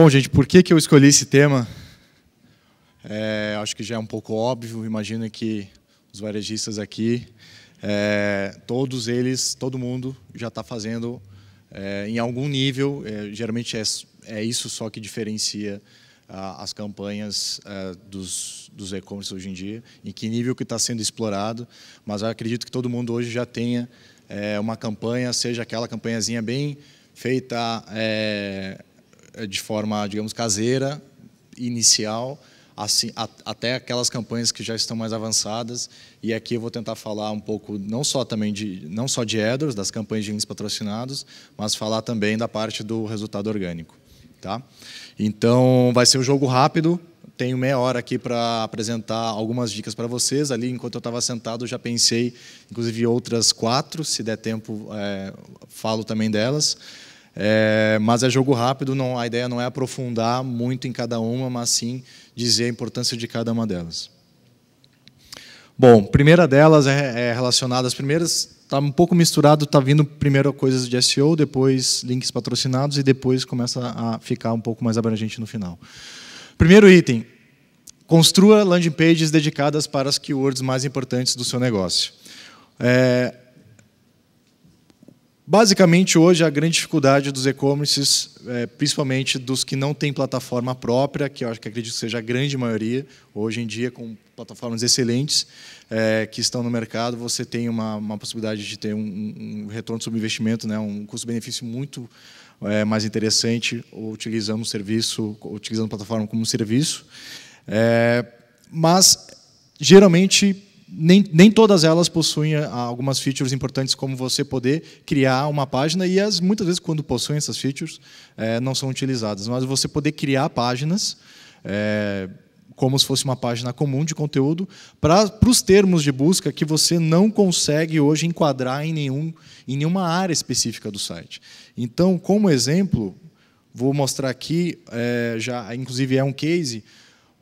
Bom, gente, por que, que eu escolhi esse tema? É, acho que já é um pouco óbvio, imagino que os varejistas aqui, é, todos eles, todo mundo já está fazendo é, em algum nível, é, geralmente é, é, isso só que diferencia ah, as campanhas ah, dos, dos e-commerce hoje em dia, em que nível que está sendo explorado, mas acredito que todo mundo hoje já tenha uma campanha, seja aquela campanhazinha bem feita é, eh, de forma, digamos, caseira, inicial, assim, a, até aquelas campanhas que já estão mais avançadas. E aqui eu vou tentar falar um pouco não só também de não só de AdWords, das campanhas de links patrocinados, mas falar também da parte do resultado orgânico, tá? Então, vai ser um jogo rápido. Tenho meia hora aqui para apresentar algumas dicas para vocês. Ali, enquanto eu estava sentado, já pensei, inclusive, outras quatro. Se der tempo, é, falo também delas é, mas é jogo rápido, não, a ideia não é aprofundar muito em cada uma, mas sim dizer a importância de cada uma delas. Bom, primeira delas é, é relacionada às primeiras, está um pouco misturado, está vindo primeiro coisas de SEO, depois links patrocinados e depois começa a ficar um pouco mais abrangente no final. Primeiro item, construa landing pages dedicadas para as keywords mais importantes do seu negócio. É, Basicamente, hoje, a grande dificuldade dos e-commerces, é, principalmente dos que não têm plataforma própria, que eu acho que acredito que seja a grande maioria, hoje em dia, com plataformas excelentes é, que estão no mercado, você tem uma, uma possibilidade de ter um, um, retorno sobre investimento, né, um custo-benefício muito é, mais interessante utilizando o serviço, utilizando a plataforma como um serviço. É, mas, geralmente, nem, nem todas elas possuem ah, algumas features importantes como você poder criar uma página e as, muitas vezes quando possuem essas features é, não são utilizadas. Mas você poder criar páginas é, como se fosse uma página comum de conteúdo para os termos de busca que você não consegue hoje enquadrar em, nenhum, em nenhuma área específica do site. Então, como exemplo, vou mostrar aqui, é, já inclusive é um case,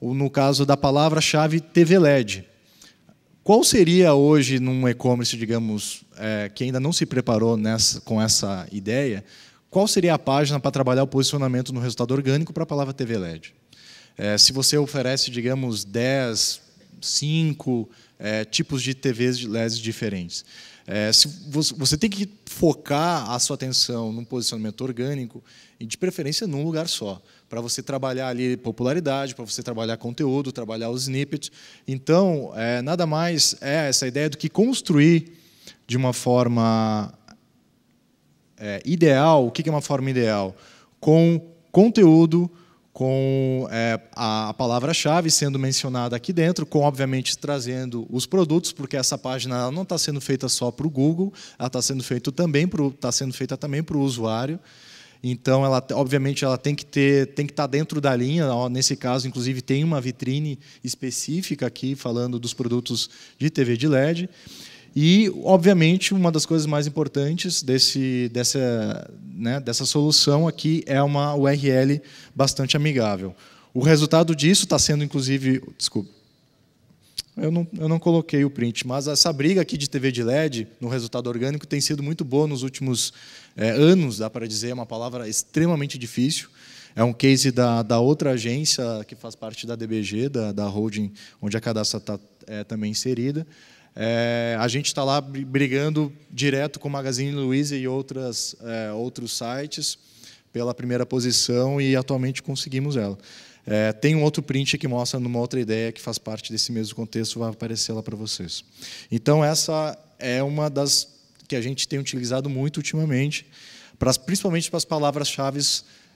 no caso da palavra-chave TV LED qual seria hoje, num e-commerce, digamos, é, que ainda não se preparou nessa, com essa ideia, qual seria a página para trabalhar o posicionamento no resultado orgânico para a palavra TV LED? É, se você oferece, digamos, 10, 5 é, tipos de TVs LEDs diferentes. É, se você, tem que focar a sua atenção no posicionamento orgânico e, de preferência, num lugar só para você trabalhar ali popularidade, para você trabalhar conteúdo, trabalhar os snippets. Então, é, nada mais é essa ideia do que construir de uma forma é, ideal. O que é uma forma ideal? Com conteúdo, com é, a, palavra-chave sendo mencionada aqui dentro, com obviamente trazendo os produtos, porque essa página não está sendo feita só para o Google, ela está sendo feita também para está sendo feita também para o usuário. Então, ela, obviamente, ela tem que ter, tem que estar tá dentro da linha. Nesse caso, inclusive, tem uma vitrine específica aqui falando dos produtos de TV de LED. E, obviamente, uma das coisas mais importantes desse, dessa, né, dessa solução aqui é uma URL bastante amigável. O resultado disso está sendo, inclusive, desculpa, eu não, eu não coloquei o print, mas essa briga aqui de TV de LED no resultado orgânico tem sido muito boa nos últimos é, anos, dá para dizer, é uma palavra extremamente difícil. É um case da, da outra agência que faz parte da DBG, da, da holding, onde a cadastra está é, também inserida. É, a gente está lá brigando direto com o Magazine Luiza e outras, é, outros sites pela primeira posição e atualmente conseguimos ela. É, tem um outro print que mostra numa outra ideia que faz parte desse mesmo contexto, vai aparecer lá para vocês. Então, essa é uma das que a gente tem utilizado muito ultimamente, para principalmente para as palavras-chave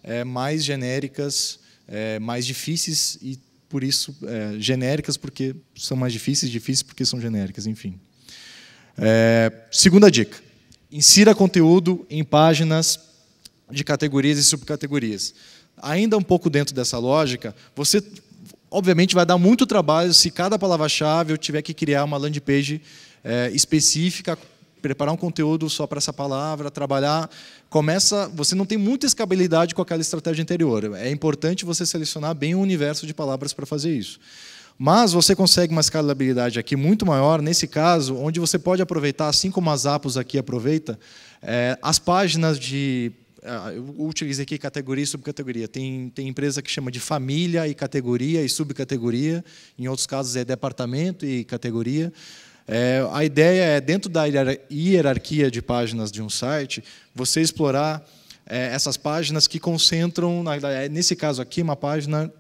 é, mais genéricas, é, mais difíceis e por isso é, genéricas porque são mais difíceis, difíceis porque são genéricas, enfim. É, segunda dica: insira conteúdo em páginas de categorias e subcategorias. Ainda um pouco dentro dessa lógica, você obviamente vai dar muito trabalho se cada palavra-chave eu tiver que criar uma landing page é, específica preparar um conteúdo só para essa palavra, trabalhar. Começa, você não tem muita escabilidade com aquela estratégia anterior. É importante você selecionar bem o universo de palavras para fazer isso. Mas você consegue uma escalabilidade aqui muito maior, nesse caso, onde você pode aproveitar, assim como as Apos aqui aproveita, é, as páginas de ah, eu utilizei aqui categoria e subcategoria. Tem, tem empresa que chama de família e categoria e subcategoria. Em outros casos é departamento e categoria. É, a ideia é, dentro da hierarquia de páginas de um site, você explorar é, essas páginas que concentram, é, nesse caso aqui, uma página.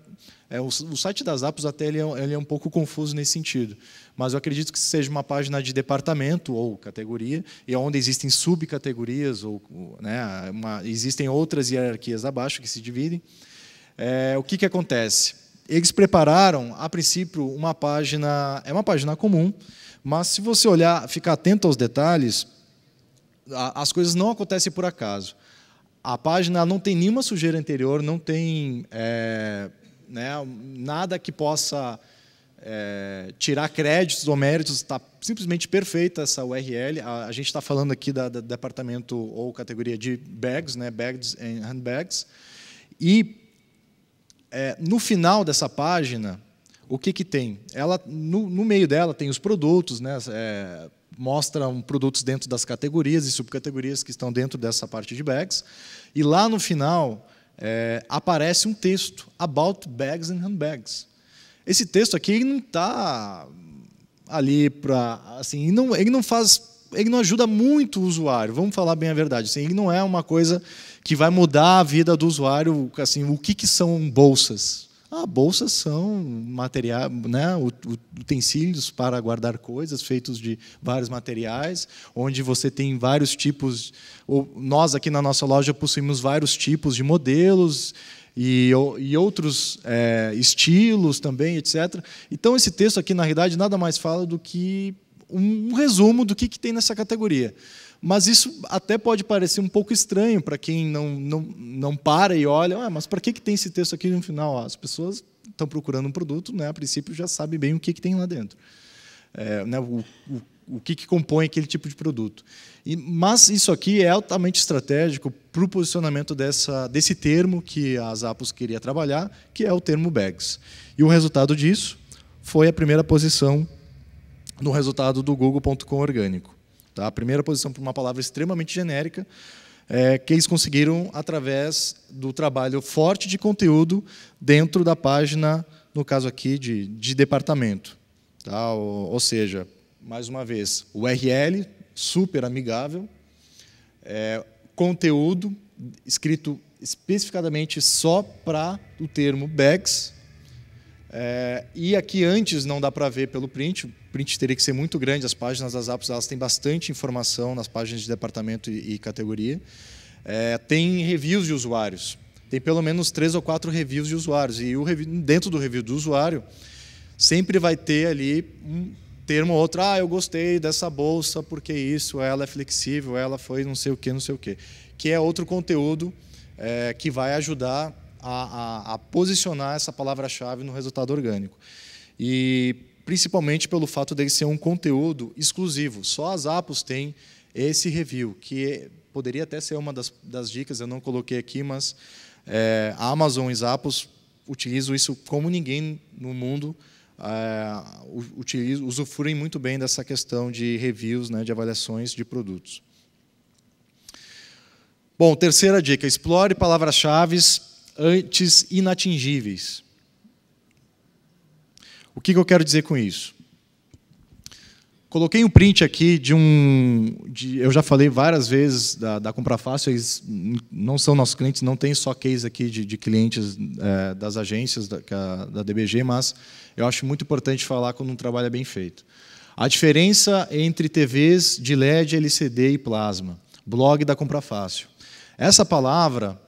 É, o, o, site das APOS até ele é, ele é um pouco confuso nesse sentido, mas eu acredito que seja uma página de departamento ou categoria, e onde existem subcategorias, ou né, uma, existem outras hierarquias abaixo que se dividem. É, o que, que acontece? Eles prepararam, a princípio, uma página, é uma página comum, mas se você olhar, ficar atento aos detalhes, as coisas não acontecem por acaso. A página não tem nenhuma sujeira anterior, não tem é, né, nada que possa é, tirar créditos ou méritos, está simplesmente perfeita essa URL. A, a gente está falando aqui do departamento ou categoria de bags, né, bags and handbags. E é, no final dessa página, o que, que tem? Ela, no, no meio dela tem os produtos, né? É, mostram produtos dentro das categorias e subcategorias que estão dentro dessa parte de bags. E lá no final é, aparece um texto about bags and handbags. Esse texto aqui ele não está ali para assim, ele não, ele não faz ele não ajuda muito o usuário, vamos falar bem a verdade. Assim, ele não é uma coisa que vai mudar a vida do usuário, assim, o que, que são bolsas, ah, bolsas são material, né, utensílios para guardar coisas feitos de vários materiais, onde você tem vários tipos. Nós aqui na nossa loja possuímos vários tipos de modelos e, e outros é, estilos também, etc. Então esse texto aqui na realidade nada mais fala do que um resumo do que, que tem nessa categoria. Mas isso até pode parecer um pouco estranho para quem não, não, não para e olha, ah, mas para que, que tem esse texto aqui no final? as pessoas estão procurando um produto, né? a princípio já sabe bem o que, que tem lá dentro. É, né? o, o o que, que, compõe aquele tipo de produto. E, mas isso aqui é altamente estratégico para o posicionamento dessa, desse termo que a Zappos queria trabalhar, que é o termo bags. E o resultado disso foi a primeira posição no resultado do google.com orgânico. Tá? A primeira posição por uma palavra extremamente genérica, é, que eles conseguiram através do trabalho forte de conteúdo dentro da página, no caso aqui, de, de departamento. Tá? Ou, ou seja, mais uma vez, URL, super amigável, é, conteúdo escrito especificadamente só para o termo bags, é, e aqui antes não dá para ver pelo print, o print teria que ser muito grande, as páginas das apps elas têm bastante informação nas páginas de departamento e, e categoria. É, tem reviews de usuários, tem pelo menos três ou quatro reviews de usuários, e o review, dentro do review do usuário sempre vai ter ali um termo ou outro, ah, eu gostei dessa bolsa porque isso, ela é flexível, ela foi não sei o que, não sei o que, que é outro conteúdo é, que vai ajudar a, a, a posicionar essa palavra-chave no resultado orgânico. E principalmente pelo fato dele ser um conteúdo exclusivo. Só as APOS têm esse review, que é, poderia até ser uma das, das dicas, eu não coloquei aqui, mas é, a Amazon e Zappos utilizam isso como ninguém no mundo, é, utilizam, usufruem muito bem dessa questão de reviews, né, de avaliações de produtos. Bom, terceira dica, explore palavras-chave antes inatingíveis. O que eu quero dizer com isso? Coloquei um print aqui de um. De, eu já falei várias vezes da, da Compra Fácil, eles não são nossos clientes, não tem só case aqui de, de clientes é, das agências da, da DBG, mas eu acho muito importante falar quando um trabalho é bem feito. A diferença entre TVs de LED, LCD e plasma. Blog da Compra Fácil. Essa palavra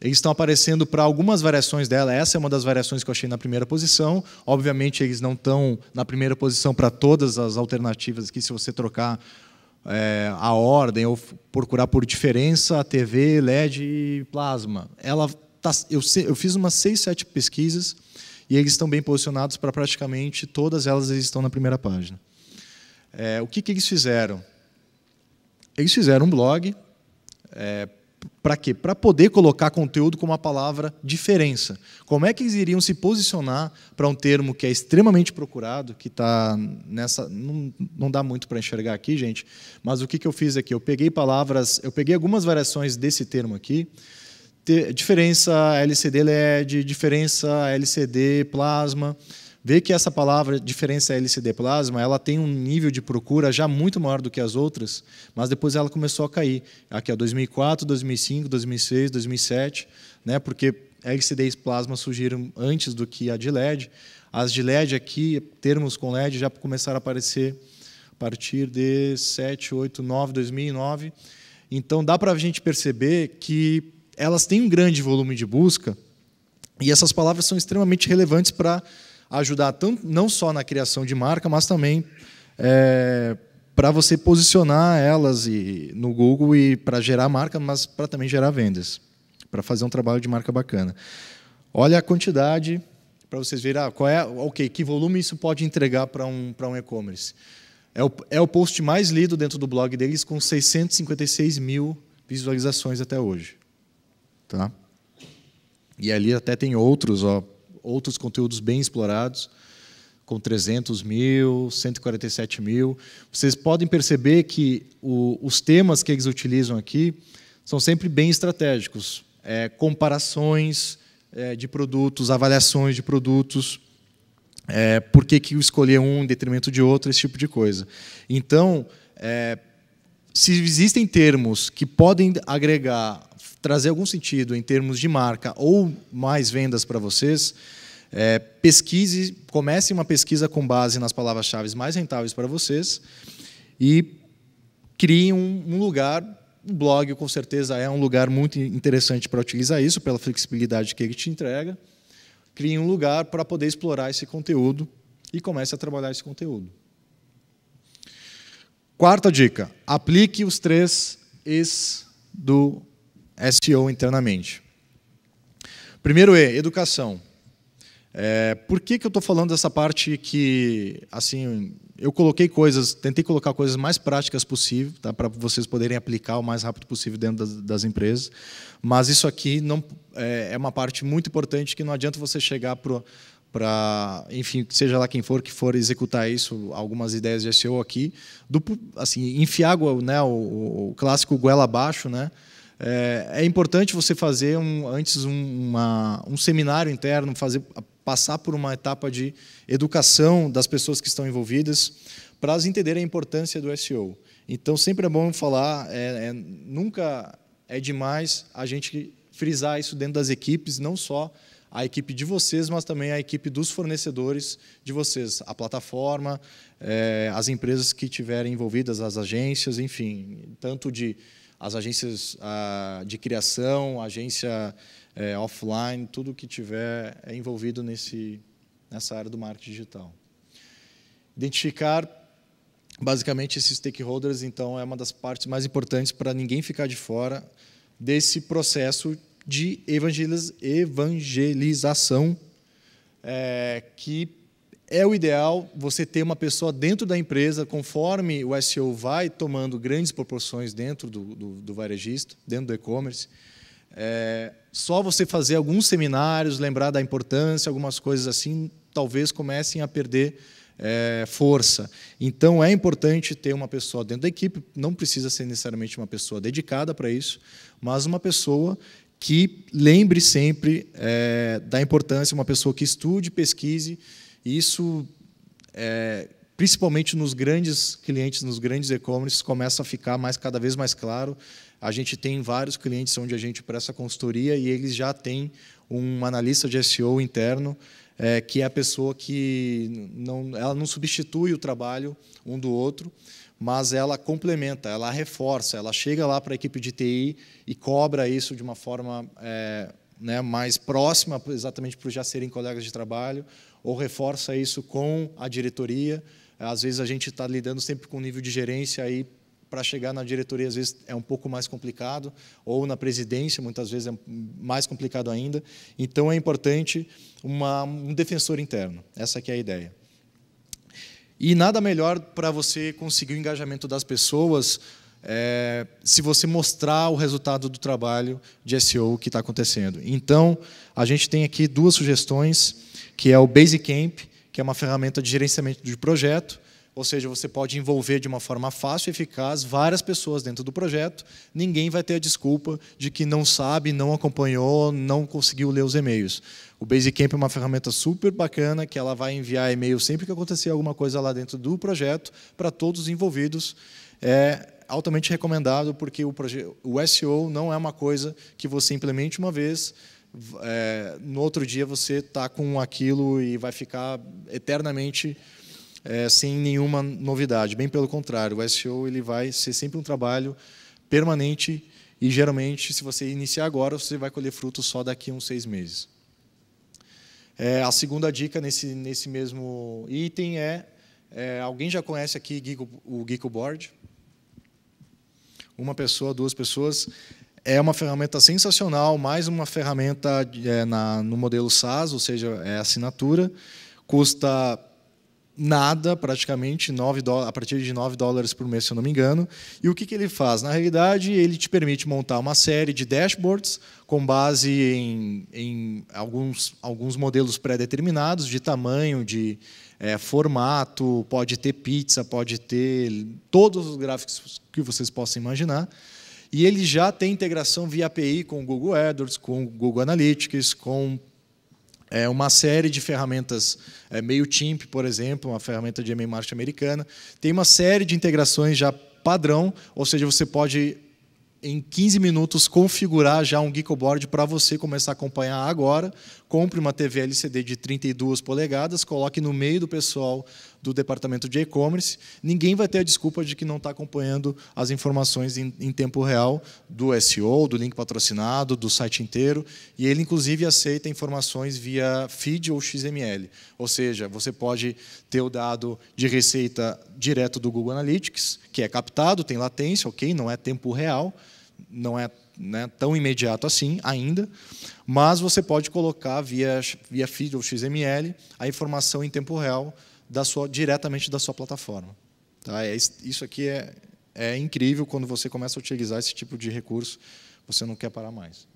eles estão aparecendo para algumas variações dela. Essa é uma das variações que eu achei na primeira posição. Obviamente, eles não estão na primeira posição para todas as alternativas aqui. Se você trocar é, a ordem ou procurar por diferença, TV, LED e plasma. Ela tá, eu, eu fiz umas seis, sete pesquisas e eles estão bem posicionados para praticamente todas elas eles estão na primeira página. É, o que, que eles fizeram? Eles fizeram um blog é, para quê? Para poder colocar conteúdo com a palavra diferença. Como é que eles iriam se posicionar para um termo que é extremamente procurado, que está nessa. Não, não dá muito para enxergar aqui, gente, mas o que, que eu fiz aqui? Eu peguei palavras, eu peguei algumas variações desse termo aqui. Diferença LCD LED, diferença LCD plasma vê que essa palavra diferença LCD plasma, ela tem um nível de procura já muito maior do que as outras, mas depois ela começou a cair. Aqui é 2004, 2005, 2006, 2007, né? Porque LCD plasma surgiram antes do que a de LED. As de LED aqui, termos com LED já começaram a aparecer a partir de 7, 8, 9, 2009. Então dá para a gente perceber que elas têm um grande volume de busca e essas palavras são extremamente relevantes para ajudar tanto, não só na criação de marca, mas também é, para você posicionar elas e, no Google e para gerar marca, mas para também gerar vendas, para fazer um trabalho de marca bacana. Olha a quantidade para vocês verem ah, qual é, ok, que volume isso pode entregar para um para um e-commerce. É o, é o post mais lido dentro do blog deles com 656 mil visualizações até hoje, tá? E ali até tem outros, ó, outros conteúdos bem explorados, com 300 mil, 147 mil. Vocês podem perceber que o, os temas que eles utilizam aqui são sempre bem estratégicos. É, comparações é, de produtos, avaliações de produtos, é, por que, que escolher um em detrimento de outro, esse tipo de coisa. Então, é, se existem termos que podem agregar, trazer algum sentido em termos de marca ou mais vendas para vocês, é, pesquise, comece uma pesquisa com base nas palavras-chave mais rentáveis para vocês e crie um, um lugar. O blog, com certeza, é um lugar muito interessante para utilizar isso, pela flexibilidade que ele te entrega. Crie um lugar para poder explorar esse conteúdo e comece a trabalhar esse conteúdo. Quarta dica: aplique os três E's do SEO internamente. Primeiro E, educação. É, por que, que eu estou falando dessa parte que, assim, eu coloquei coisas, tentei colocar coisas mais práticas possível, tá, para vocês poderem aplicar o mais rápido possível dentro das, das empresas. Mas isso aqui não é, é, uma parte muito importante que não adianta você chegar para para, enfim, seja lá quem for que for executar isso, algumas ideias de SEO aqui, do, assim, enfiar né, o, o clássico goela abaixo, né? É, é importante você fazer um, antes um, uma, um seminário interno, fazer, passar por uma etapa de educação das pessoas que estão envolvidas, para elas entenderem a importância do SEO. Então, sempre é bom falar, é, é, nunca é demais a gente frisar isso dentro das equipes, não só a equipe de vocês, mas também a equipe dos fornecedores de vocês, a plataforma, é, as empresas que tiverem envolvidas, as agências, enfim, tanto de as agências ah, de criação, agência eh, offline, tudo que tiver é envolvido nesse, nessa área do marketing digital. Identificar basicamente esses stakeholders, então, é uma das partes mais importantes para ninguém ficar de fora desse processo de evangelização é, que é o ideal você ter uma pessoa dentro da empresa, conforme o SEO vai tomando grandes proporções dentro do, do, do varejista, dentro do e-commerce. É, só você fazer alguns seminários, lembrar da importância, algumas coisas assim, talvez comecem a perder é, força. Então é importante ter uma pessoa dentro da equipe, não precisa ser necessariamente uma pessoa dedicada para isso, mas uma pessoa que lembre sempre é, da importância, uma pessoa que estude, pesquise e isso, é, principalmente nos grandes clientes, nos grandes e-commerce, começa a ficar mais cada vez mais claro. A gente tem vários clientes onde a gente presta consultoria e eles já têm um analista de SEO interno, é, que é a pessoa que não, ela não substitui o trabalho um do outro, mas ela complementa, ela reforça, ela chega lá para a equipe de TI e cobra isso de uma forma é, né, mais próxima, exatamente por já serem colegas de trabalho, ou reforça isso com a diretoria. Às vezes a gente está lidando sempre com o nível de gerência aí para chegar na diretoria às vezes é um pouco mais complicado, ou na presidência muitas vezes é mais complicado ainda. Então é importante uma, um defensor interno. Essa é a ideia. E nada melhor para você conseguir o engajamento das pessoas é, se você mostrar o resultado do trabalho de SEO que está acontecendo. Então a gente tem aqui duas sugestões que é o Basecamp, que é uma ferramenta de gerenciamento de projeto, ou seja, você pode envolver de uma forma fácil e eficaz várias pessoas dentro do projeto, ninguém vai ter a desculpa de que não sabe, não acompanhou, não conseguiu ler os e-mails. O Basecamp é uma ferramenta super bacana que ela vai enviar e-mail sempre que acontecer alguma coisa lá dentro do projeto para todos os envolvidos. É altamente recomendado porque o, o SEO não é uma coisa que você implemente uma vez é, no outro dia você está com aquilo e vai ficar eternamente é, sem nenhuma novidade. Bem pelo contrário, o SEO ele vai ser sempre um trabalho permanente e geralmente, se você iniciar agora, você vai colher frutos só daqui a uns seis meses. É, a segunda dica nesse, nesse mesmo item é, é alguém já conhece aqui o Geekboard? Board? Uma pessoa, duas pessoas. É uma ferramenta sensacional, mais uma ferramenta é, na, no modelo SaaS, ou seja, é assinatura. Custa nada, praticamente, 9 a partir de 9 dólares por mês, se eu não me engano. E o que, que ele faz? Na realidade, ele te permite montar uma série de dashboards com base em, em alguns, alguns modelos pré-determinados de tamanho, de é, formato, pode ter pizza, pode ter todos os gráficos que vocês possam imaginar. E ele já tem integração via API com o Google AdWords, com o Google Analytics, com é, uma série de ferramentas, é, MailChimp, por exemplo, uma ferramenta de email marketing americana. Tem uma série de integrações já padrão, ou seja, você pode em 15 minutos configurar já um Geekboard para você começar a acompanhar agora, compre uma TV LCD de 32 polegadas, coloque no meio do pessoal do departamento de e-commerce. Ninguém vai ter a desculpa de que não está acompanhando as informações em, em, tempo real do SEO, do link patrocinado, do site inteiro. E ele, inclusive, aceita informações via feed ou XML. Ou seja, você pode ter o dado de receita direto do Google Analytics, que é captado, tem latência, ok, não é tempo real, não é né, tão imediato assim ainda, mas você pode colocar via, via feed ou XML a informação em tempo real da sua, diretamente da sua plataforma. Tá? É, isso aqui é, é incrível quando você começa a utilizar esse tipo de recurso, você não quer parar mais.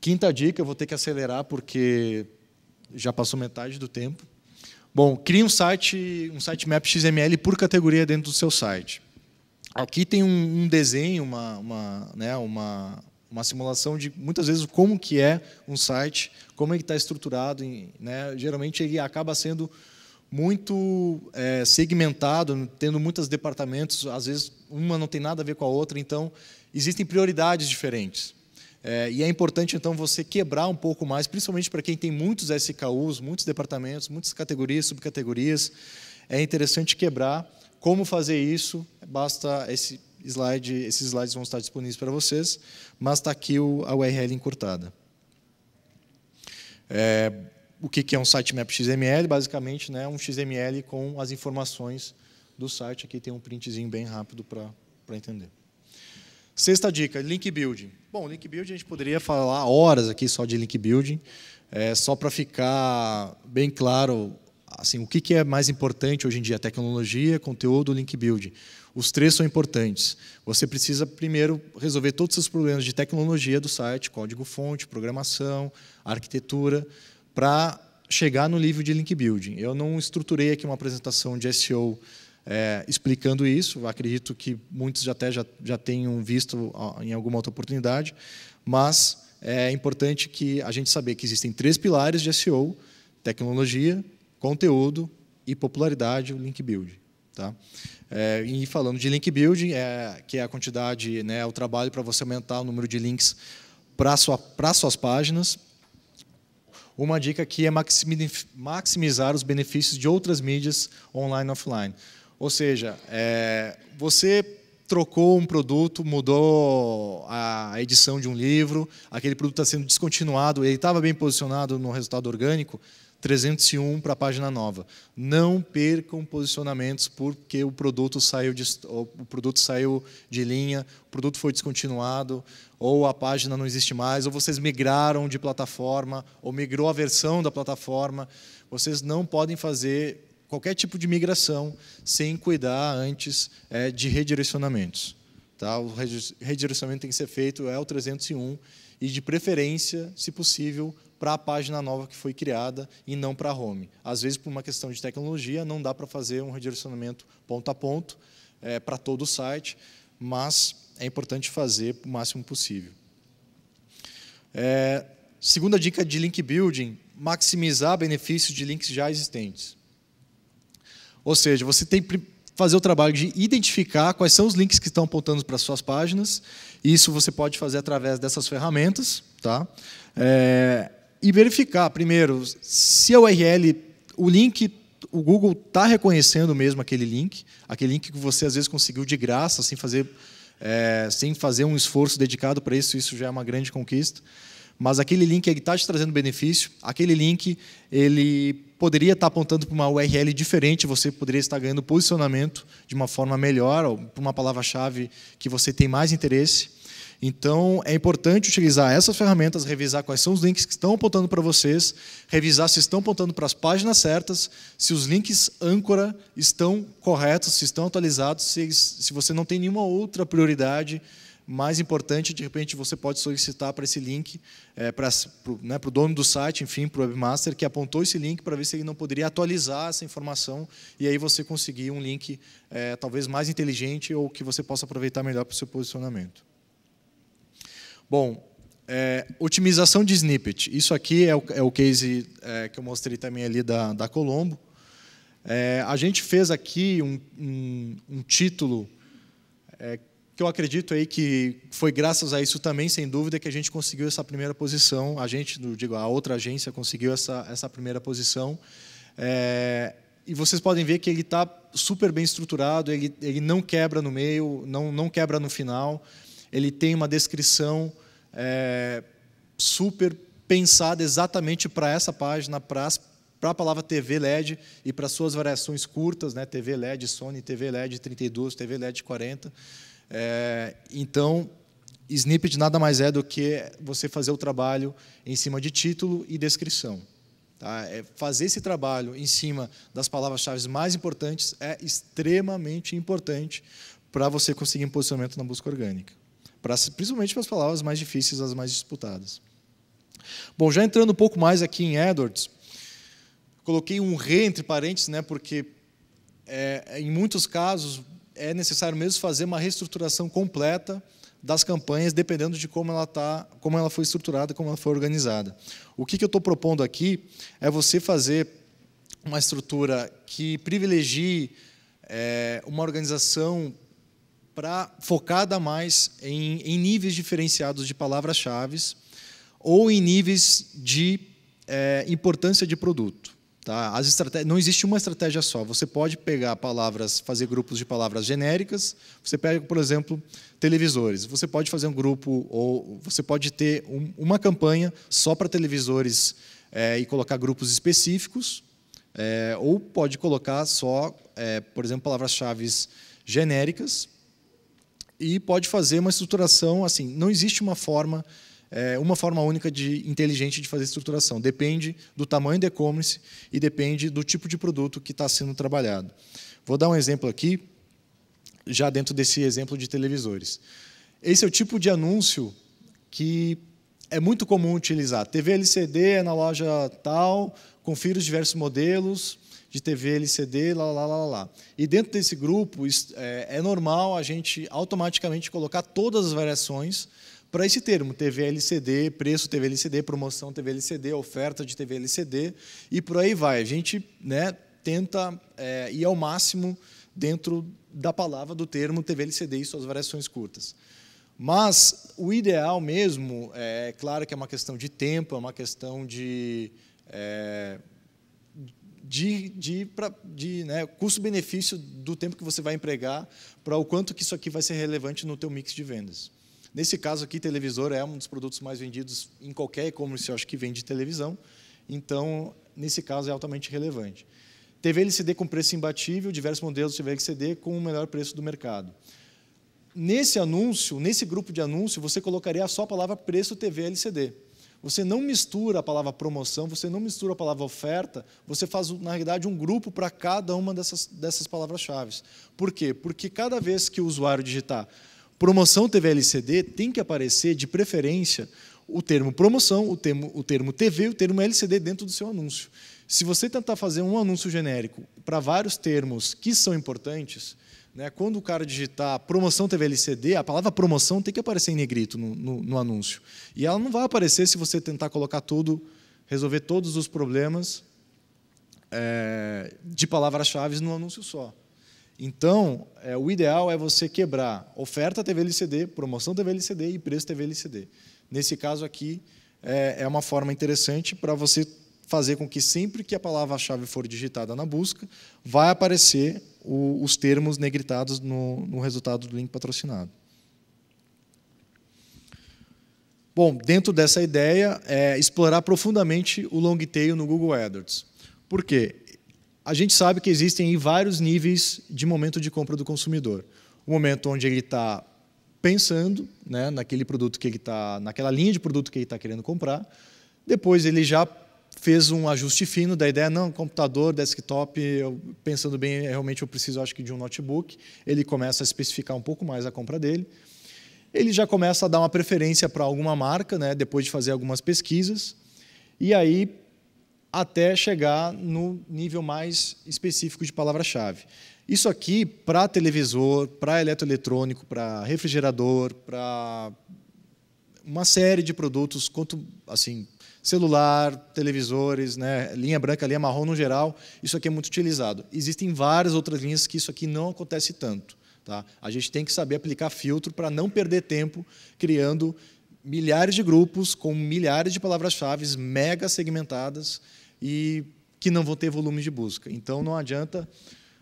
Quinta dica, eu vou ter que acelerar porque já passou metade do tempo. Bom, crie um site, um sitemap XML por categoria dentro do seu site. Aqui tem um, um desenho, uma, uma, né, uma, uma simulação de muitas vezes como que é um site, como ele é está estruturado. Né? Geralmente ele acaba sendo muito é, segmentado, tendo muitos departamentos, às vezes uma não tem nada a ver com a outra, então existem prioridades diferentes. É, e é importante então você quebrar um pouco mais, principalmente para quem tem muitos SKUs, muitos departamentos, muitas categorias, subcategorias. É interessante quebrar como fazer isso? Basta esse slide, esses slides vão estar disponíveis para vocês, mas está aqui o, a URL encurtada. É, o que, que é um sitemap XML? Basicamente, né, um XML com as informações do site. Aqui tem um printzinho bem rápido para, para entender. Sexta dica, link building. Bom, link building a gente poderia falar horas aqui só de link building, é, só para ficar bem claro assim, o que é mais importante hoje em dia? Tecnologia, conteúdo, link building. Os três são importantes. Você precisa primeiro resolver todos os problemas de tecnologia do site, código-fonte, programação, arquitetura, para chegar no nível de link building. Eu não estruturei aqui uma apresentação de SEO é, explicando isso. Acredito que muitos já até já, já tenham visto em alguma outra oportunidade, mas é importante que a gente saber que existem três pilares de SEO: tecnologia, conteúdo e popularidade, o link building. Tá? É, e falando de link building, é, que é a quantidade, né, o trabalho para você aumentar o número de links para sua, pra suas páginas. Uma dica aqui é maximizar os benefícios de outras mídias online e offline. Ou seja, é, você trocou um produto, mudou a edição de um livro, aquele produto está sendo descontinuado, ele estava bem posicionado no resultado orgânico, 301 para a página nova. Não percam posicionamentos porque o produto saiu de, o produto saiu de linha, o produto foi descontinuado, ou a página não existe mais, ou vocês migraram de plataforma, ou migrou a versão da plataforma. Vocês não podem fazer qualquer tipo de migração sem cuidar antes é, de redirecionamentos. Tá? O redirecionamento tem que ser feito é o 301 e de preferência, se possível, para a página nova que foi criada e não para a home. Às vezes, por uma questão de tecnologia, não dá para fazer um redirecionamento ponto a ponto é, para todo o site, mas é importante fazer o máximo possível. É, segunda dica de link building, maximizar benefícios de links já existentes. Ou seja, você tem que fazer o trabalho de identificar quais são os links que estão apontando para suas páginas. Isso você pode fazer através dessas ferramentas. Tá? É, e verificar, primeiro, se a URL, o link, o Google está reconhecendo mesmo aquele link, aquele link que você às vezes conseguiu de graça, sem fazer, é, sem fazer um esforço dedicado para isso, isso já é uma grande conquista. Mas aquele link está te trazendo benefício, aquele link ele poderia estar tá apontando para uma URL diferente, você poderia estar ganhando posicionamento de uma forma melhor, ou para uma palavra-chave que você tem mais interesse. Então, é importante utilizar essas ferramentas, revisar quais são os links que estão apontando para vocês, revisar se estão apontando para as páginas certas, se os links âncora estão corretos, se estão atualizados, se, se você não tem nenhuma outra prioridade mais importante, de repente você pode solicitar para esse link, é, eh, para, o né, dono do site, enfim, para o webmaster, que apontou esse link para ver se ele não poderia atualizar essa informação e aí você conseguir um link é, talvez mais inteligente ou que você possa aproveitar melhor para o seu posicionamento. Bom, é, otimização de snippet. Isso aqui é o, é o case é, que eu mostrei também ali da, da Colombo. É, a gente fez aqui um, um, um título é, que eu acredito aí que foi graças a isso também, sem dúvida, que a gente conseguiu essa primeira posição. A gente, digo, a outra agência conseguiu essa, essa primeira posição. É, e vocês podem ver que ele está super bem estruturado, ele, ele não quebra no meio, não, não quebra no final ele tem uma descrição é, super pensada exatamente para essa página, para a palavra TV LED e para suas variações curtas, né, TV LED, Sony, TV LED 32, TV LED 40. É, então, snippet nada mais é do que você fazer o trabalho em cima de título e descrição. Tá? É fazer esse trabalho em cima das palavras-chave mais importantes é extremamente importante para você conseguir um posicionamento na busca orgânica pra, principalmente para as palavras mais difíceis, as mais disputadas. Bom, já entrando um pouco mais aqui em Edwards, coloquei um re entre parênteses, né, porque é, é, em muitos casos é necessário mesmo fazer uma reestruturação completa das campanhas, dependendo de como ela tá, como ela foi estruturada, como ela foi organizada. O que, que eu estou propondo aqui é você fazer uma estrutura que privilegie é, uma organização para focada mais em, em níveis diferenciados de palavras-chave ou em níveis de é, importância de produto. Tá? As estratégias, não existe uma estratégia só. Você pode pegar palavras, fazer grupos de palavras genéricas. Você pega, por exemplo, televisores. Você pode fazer um grupo ou você pode ter um, uma campanha só para televisores é, e colocar grupos específicos. É, ou pode colocar só, é, por exemplo, palavras-chave genéricas e pode fazer uma estruturação assim. Não existe uma forma é uma forma única de inteligente de fazer estruturação. Depende do tamanho do e-commerce e depende do tipo de produto que está sendo trabalhado. Vou dar um exemplo aqui, já dentro desse exemplo de televisores. Esse é o tipo de anúncio que é muito comum utilizar. TV LCD é na loja tal, confira os diversos modelos, de TV LCD, lá, lá, lá, lá. E dentro desse grupo é, é, normal a gente automaticamente colocar todas as variações para esse termo, TV LCD, preço TV LCD, promoção TV LCD, oferta de TV LCD, e por aí vai. A gente né, tenta é, ir ao máximo dentro da palavra do termo TV LCD e suas variações curtas. Mas o ideal mesmo, é, é claro que é uma questão de tempo, é uma questão de... É, de, de, pra, de né, custo-benefício do tempo que você vai empregar para o quanto que isso aqui vai ser relevante no teu mix de vendas. Nesse caso aqui, televisor é um dos produtos mais vendidos em qualquer e-commerce, eu acho que vende televisão. Então, nesse caso, é altamente relevante. TV LCD com preço imbatível, diversos modelos de TV LCD com o melhor preço do mercado. Nesse anúncio, nesse grupo de anúncio, você colocaria só a palavra preço TV LCD. Você não mistura a palavra promoção, você não mistura a palavra oferta, você faz, na realidade, um grupo para cada uma dessas, dessas palavras-chave. Por quê? Porque cada vez que o usuário digitar promoção LCD, tem que aparecer, de preferência, o termo promoção, o termo, o termo TV, o termo LCD dentro do seu anúncio. Se você tentar fazer um anúncio genérico para vários termos que são importantes, né? Quando o cara digitar promoção TVLCD, a palavra promoção tem que aparecer em negrito no, no, no anúncio. E ela não vai aparecer se você tentar colocar tudo, resolver todos os problemas é, de palavras-chave no anúncio só. Então, é, o ideal é você quebrar oferta TVLCD, promoção TVLCD e preço TVLCD. Nesse caso aqui, é, é uma forma interessante para você fazer com que sempre que a palavra-chave for digitada na busca, vai aparecer o, os termos negritados no, no resultado do link patrocinado. Bom, dentro dessa ideia é explorar profundamente o long tail no Google AdWords. Por quê? A gente sabe que existem vários níveis de momento de compra do consumidor. O momento onde ele está pensando né, naquele produto que ele está, naquela linha de produto que ele está querendo comprar. Depois ele já fez um ajuste fino da ideia, não, computador, desktop, eu, pensando bem, é, realmente eu preciso, acho que, de um notebook. Ele começa a especificar um pouco mais a compra dele. Ele já começa a dar uma preferência para alguma marca, né, depois de fazer algumas pesquisas. E aí, até chegar no nível mais específico de palavra-chave. Isso aqui, para televisor, para eletroeletrônico, para refrigerador, para uma série de produtos, quanto assim, celular, televisores, né, linha branca, linha marrom no geral, isso aqui é muito utilizado. Existem várias outras linhas que isso aqui não acontece tanto. Tá? A gente tem que saber aplicar filtro para não perder tempo criando milhares de grupos com milhares de palavras-chave mega segmentadas e que não vão ter volume de busca. Então, não adianta,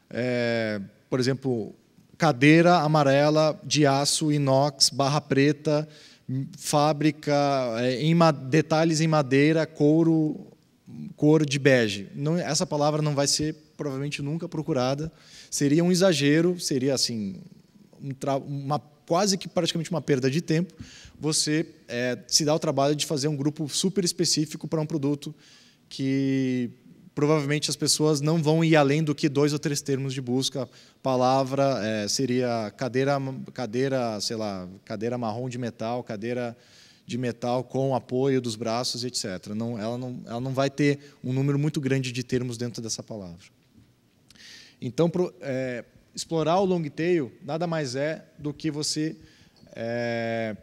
é, por exemplo, cadeira amarela de aço inox barra preta fábrica, é, em detalhes em madeira, couro, couro de bege. Não, essa palavra não vai ser provavelmente nunca procurada. Seria um exagero, seria assim um uma quase que praticamente uma perda de tempo. Você é, se dá o trabalho de fazer um grupo super específico para um produto que provavelmente as pessoas não vão ir além do que dois ou três termos de busca. Palavra é, seria cadeira, cadeira, sei lá, cadeira marrom de metal, cadeira de metal com apoio dos braços, etc. Não, ela, não, ela não vai ter um número muito grande de termos dentro dessa palavra. Então, pro, é, explorar o long tail nada mais é do que você é,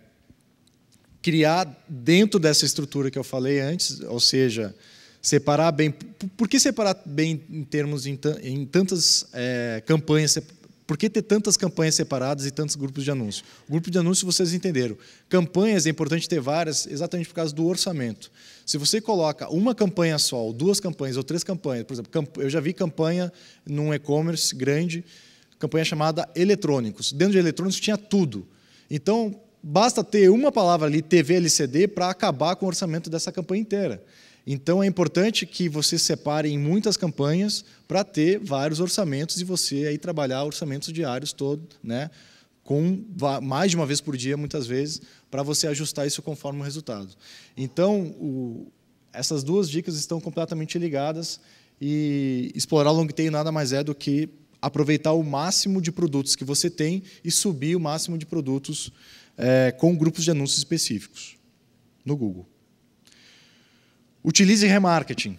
criar dentro dessa estrutura que eu falei antes, ou seja, Separar bem. Por que separar bem em termos em, em tantas é, campanhas? Por que ter tantas campanhas separadas e tantos grupos de anúncio? grupo de anúncio vocês entenderam. Campanhas é importante ter várias, exatamente por causa do orçamento. Se você coloca uma campanha só, ou duas campanhas, ou três campanhas, por exemplo, eu já vi campanha num e-commerce grande, campanha chamada Eletrônicos. Dentro de eletrônicos tinha tudo. Então, basta ter uma palavra ali, TV, LCD, para acabar com o orçamento dessa campanha inteira. Então é importante que você separe em muitas campanhas para ter vários orçamentos e você aí trabalhar orçamentos diários todo, né? Com mais de uma vez por dia, muitas vezes, para você ajustar isso conforme o resultado. Então, o, essas duas dicas estão completamente ligadas e explorar long tail nada mais é do que aproveitar o máximo de produtos que você tem e subir o máximo de produtos é, com grupos de anúncios específicos no Google. Utilize remarketing.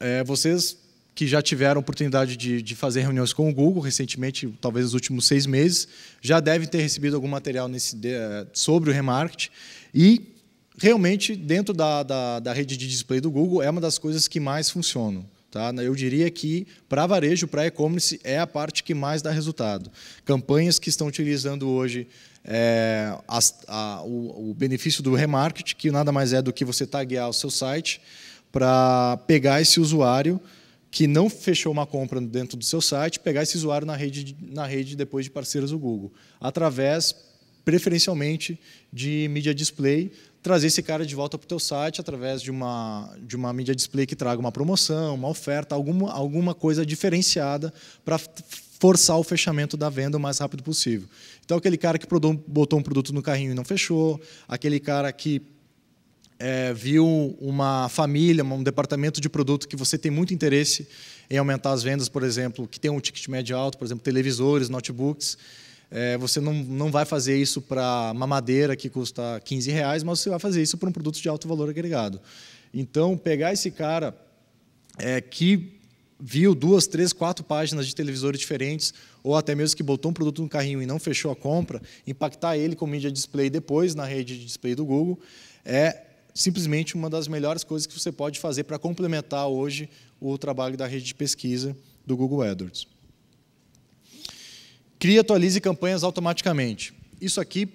É, vocês que já tiveram oportunidade de, de, fazer reuniões com o Google recentemente, talvez nos últimos seis meses, já devem ter recebido algum material nesse, é, sobre o remarketing. E realmente, dentro da, da, da rede de display do Google, é uma das coisas que mais funcionam. Tá? Eu diria que para varejo, para e-commerce, é a parte que mais dá resultado. Campanhas que estão utilizando hoje é, a, a, o, o, benefício do remarketing, que nada mais é do que você taguear o seu site para pegar esse usuário que não fechou uma compra dentro do seu site, pegar esse usuário na rede, na rede depois de parceiros do Google, através, preferencialmente, de mídia display, trazer esse cara de volta para o teu site através de uma, de uma mídia display que traga uma promoção, uma oferta, alguma, alguma coisa diferenciada para forçar o fechamento da venda o mais rápido possível. Então, aquele cara que botou um produto no carrinho e não fechou, aquele cara que é, viu uma família, um departamento de produto que você tem muito interesse em aumentar as vendas, por exemplo, que tem um ticket médio alto, por exemplo, televisores, notebooks, é, você não, não vai fazer isso para uma madeira que custa 15 reais, mas você vai fazer isso para um produto de alto valor agregado. Então, pegar esse cara é, que viu duas, três, quatro páginas de televisores diferentes, ou até mesmo que botou um produto no carrinho e não fechou a compra, impactar ele com mídia display depois na rede de display do Google, é simplesmente uma das melhores coisas que você pode fazer para complementar hoje o trabalho da rede de pesquisa do Google AdWords. Cria e atualize campanhas automaticamente. Isso aqui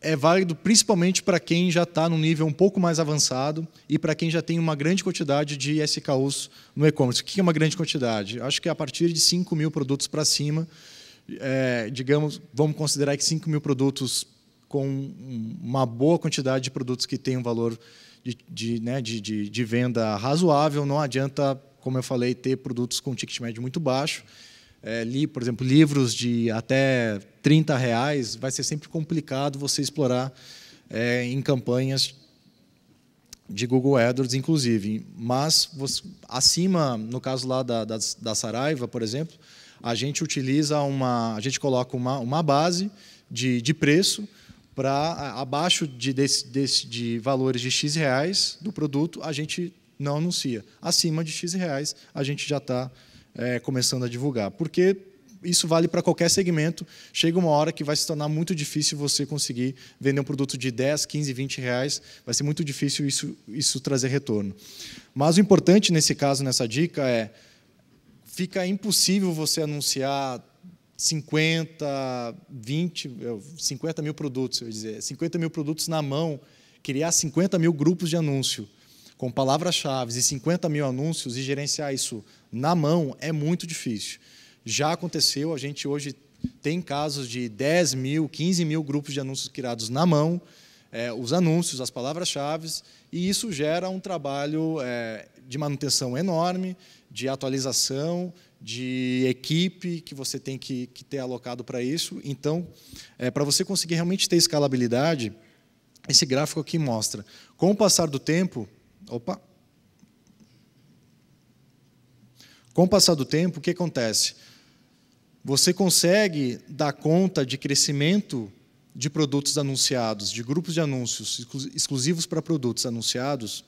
é válido principalmente para quem já está num nível um pouco mais avançado e para quem já tem uma grande quantidade de SKUs no e-commerce. O que é uma grande quantidade? Acho que é a partir de 5 mil produtos para cima, é, digamos, vamos considerar que 5 mil produtos com uma boa quantidade de produtos que tem um valor de, de, né, de, de, de venda razoável, não adianta, como eu falei, ter produtos com ticket médio muito baixo é, li, por exemplo, livros de até 30 reais, vai ser sempre complicado você explorar é, em campanhas de Google AdWords, inclusive. Mas você, acima, no caso lá da, da, da, Saraiva, por exemplo, a gente utiliza uma, a gente coloca uma, uma base de, de preço para abaixo de, desse, desse, de valores de x reais do produto a gente não anuncia. Acima de x reais a gente já está é, começando a divulgar. Porque isso vale para qualquer segmento. Chega uma hora que vai se tornar muito difícil você conseguir vender um produto de 10, 15, 20 reais. Vai ser muito difícil isso, isso trazer retorno. Mas o importante nesse caso, nessa dica, é fica impossível você anunciar 50, 20, 50 mil produtos, eu ia dizer, 50 mil produtos na mão, criar 50 mil grupos de anúncio com palavras-chave e 50 mil anúncios e gerenciar isso na mão é muito difícil. Já aconteceu, a gente hoje tem casos de 10 mil, 15 mil grupos de anúncios criados na mão, é, os anúncios, as palavras-chave, e isso gera um trabalho é, de manutenção enorme, de atualização, de equipe que você tem que, que ter alocado para isso. Então, é, para você conseguir realmente ter escalabilidade, esse gráfico aqui mostra. Com o passar do tempo, Opa! Com o passar do tempo, o que acontece? Você consegue dar conta de crescimento de produtos anunciados, de grupos de anúncios exclusivos para produtos anunciados,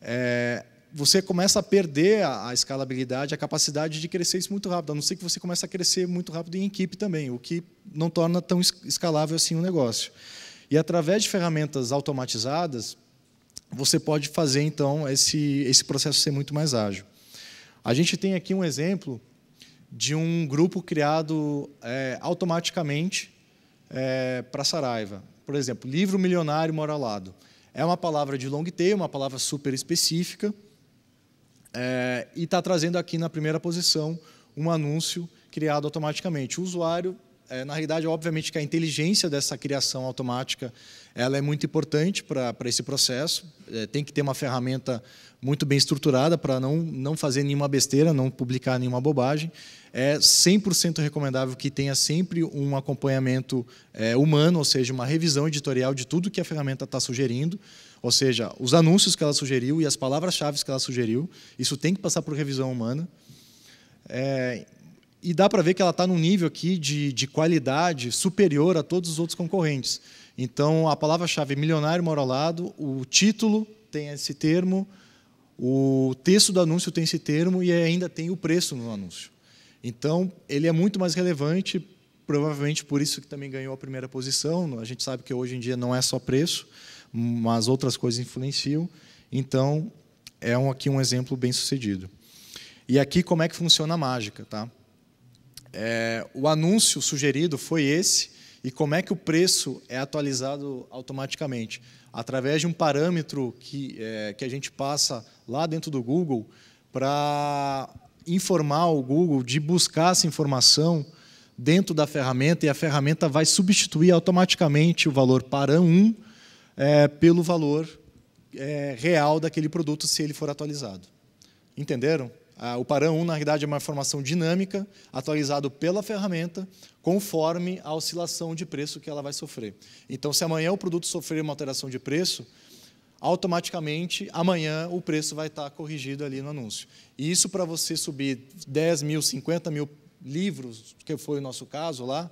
é, você começa a perder a, a, escalabilidade, a capacidade de crescer isso muito rápido, a não ser que você comece a crescer muito rápido em equipe também, o que não torna tão escalável assim o negócio. E através de ferramentas automatizadas, você pode fazer então esse, esse processo ser muito mais ágil. A gente tem aqui um exemplo de um grupo criado é, automaticamente é, para Saraiva. Por exemplo, livro milionário moralado. É uma palavra de long tail, uma palavra super específica, é, e está trazendo aqui na primeira posição um anúncio criado automaticamente. O usuário, é, na realidade, obviamente que a inteligência dessa criação automática ela é muito importante para esse processo. É, tem que ter uma ferramenta muito bem estruturada para não, não fazer nenhuma besteira, não publicar nenhuma bobagem. É 100% recomendável que tenha sempre um acompanhamento é, humano, ou seja, uma revisão editorial de tudo que a ferramenta está sugerindo, ou seja, os anúncios que ela sugeriu e as palavras-chave que ela sugeriu. Isso tem que passar por revisão humana. É, e dá para ver que ela está num nível aqui de, de qualidade superior a todos os outros concorrentes. Então, a palavra-chave é milionário mora ao lado, o título tem esse termo, o texto do anúncio tem esse termo e ainda tem o preço no anúncio. Então, ele é muito mais relevante, provavelmente por isso que também ganhou a primeira posição. A gente sabe que hoje em dia não é só preço, mas outras coisas influenciam. Então, é um, aqui um exemplo bem sucedido. E aqui como é que funciona a mágica, tá? É, o anúncio sugerido foi esse, e como é que o preço é atualizado automaticamente? Através de um parâmetro que, é, que a gente passa lá dentro do Google para informar o Google de buscar essa informação dentro da ferramenta e a ferramenta vai substituir automaticamente o valor para 1 é, pelo valor é, real daquele produto se ele for atualizado. Entenderam? Ah, o Paran 1, na realidade, é uma informação dinâmica, atualizado pela ferramenta, conforme a oscilação de preço que ela vai sofrer. Então, se amanhã o produto sofrer uma alteração de preço, automaticamente amanhã o preço vai estar corrigido ali no anúncio. E isso para você subir 10 mil, 50 mil livros, que foi o nosso caso lá,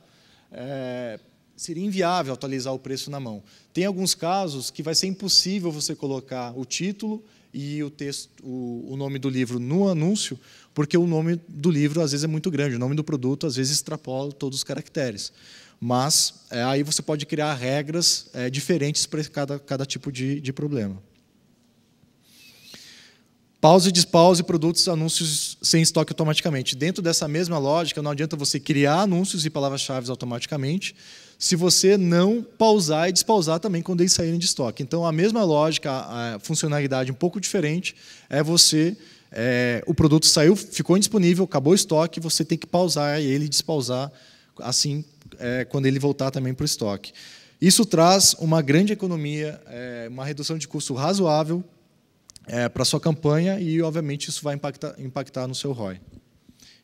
é, seria inviável atualizar o preço na mão. Tem alguns casos que vai ser impossível você colocar o título e o texto, o, o nome do livro no anúncio, porque o nome do livro às vezes é muito grande, o nome do produto às vezes extrapola todos os caracteres. Mas é, aí você pode criar regras é, diferentes para cada, cada tipo de, de problema. Pause e despause produtos, anúncios sem estoque automaticamente. Dentro dessa mesma lógica, não adianta você criar anúncios e palavras-chave automaticamente se você não pausar e despausar também quando eles saírem de estoque. Então, a mesma lógica, a funcionalidade um pouco diferente é você é, o produto saiu, ficou indisponível, acabou o estoque, você tem que pausar ele e despausar assim é, quando ele voltar também para o estoque. Isso traz uma grande economia, é, uma redução de custo razoável é, para sua campanha e, obviamente, isso vai impactar, impactar no seu ROI.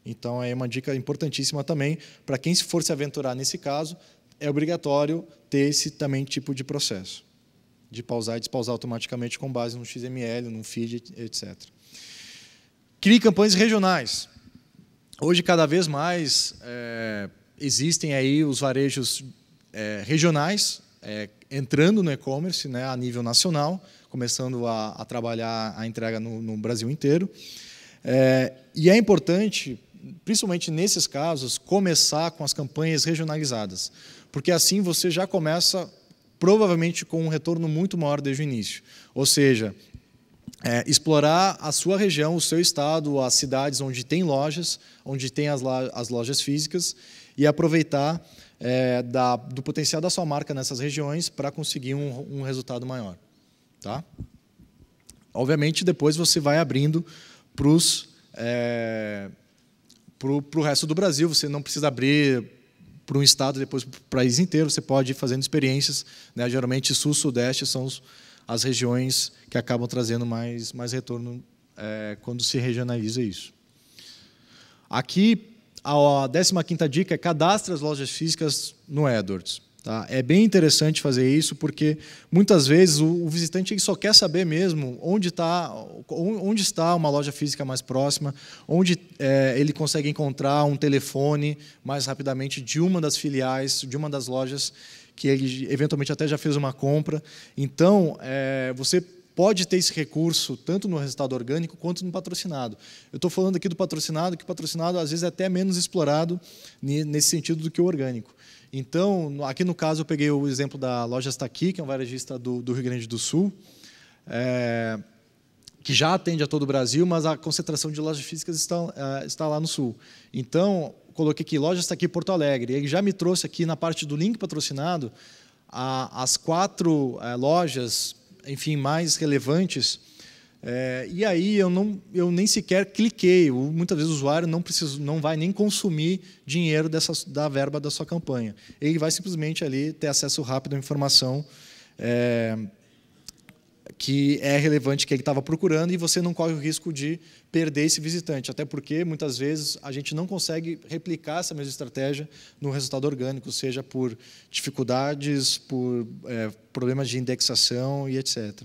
Então, é uma dica importantíssima também para quem se for se aventurar nesse caso, é obrigatório ter esse também tipo de processo de pausar e despausar automaticamente com base no XML, no feed, etc. Crie campanhas regionais. Hoje, cada vez mais, é, existem aí os varejos é, regionais é, entrando no e-commerce né, a nível nacional começando a, a trabalhar a entrega no, no Brasil inteiro. É, e é importante, principalmente nesses casos, começar com as campanhas regionalizadas, porque assim você já começa provavelmente com um retorno muito maior desde o início. Ou seja, é, explorar a sua região, o seu estado, as cidades onde tem lojas, onde tem as, as lojas físicas e aproveitar é, da, do potencial da sua marca nessas regiões para conseguir um, um resultado maior. Tá? Obviamente, depois você vai abrindo para os. É, para o resto do Brasil, você não precisa abrir para um estado, depois para o país inteiro, você pode ir fazendo experiências. Né? Geralmente, sul sudeste são as regiões que acabam trazendo mais, mais retorno é, quando se regionaliza isso. Aqui, a 15ª dica é cadastre as lojas físicas no AdWords. Tá? É bem interessante fazer isso, porque muitas vezes o, o visitante só quer saber mesmo onde, tá, onde está uma loja física mais próxima, onde é, ele consegue encontrar um telefone mais rapidamente de uma das filiais, de uma das lojas que ele eventualmente até já fez uma compra. Então, é, você pode ter esse recurso tanto no resultado orgânico quanto no patrocinado. Eu estou falando aqui do patrocinado, que o patrocinado às vezes é até menos explorado nesse sentido do que o orgânico. Então, aqui no caso, eu peguei o exemplo da está aqui, que é um varejista do, do Rio Grande do Sul, é, que já atende a todo o Brasil, mas a concentração de lojas físicas está, é, está lá no Sul. Então, coloquei aqui, está aqui Porto Alegre. Ele já me trouxe aqui na parte do link patrocinado a, as quatro é, lojas, enfim, mais relevantes é, e aí eu, não, eu nem sequer cliquei. Muitas vezes o usuário não, precisa, não vai nem consumir dinheiro dessa, da verba da sua campanha. Ele vai simplesmente ali ter acesso rápido à informação é, que é relevante, que ele estava procurando, e você não corre o risco de perder esse visitante. Até porque, muitas vezes, a gente não consegue replicar essa mesma estratégia no resultado orgânico, seja por dificuldades, por é, problemas de indexação e etc.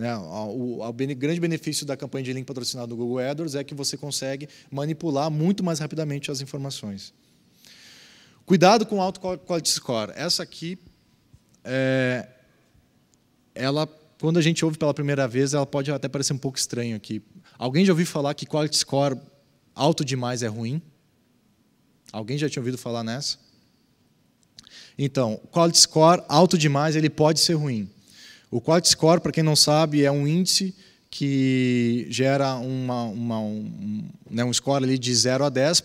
Né? O, o, grande benefício da campanha de link patrocinado do Google AdWords é que você consegue manipular muito mais rapidamente as informações. Cuidado com o alto Quality Score. Essa aqui, é, ela, quando a gente ouve pela primeira vez, ela pode até parecer um pouco estranho aqui. Alguém já ouviu falar que Quality Score alto demais é ruim? Alguém já tinha ouvido falar nessa? Então, quality score alto demais, ele pode ser ruim. O Quality Score, para quem não sabe, é um índice que gera uma, uma, um, né, um score ali de 0 a 10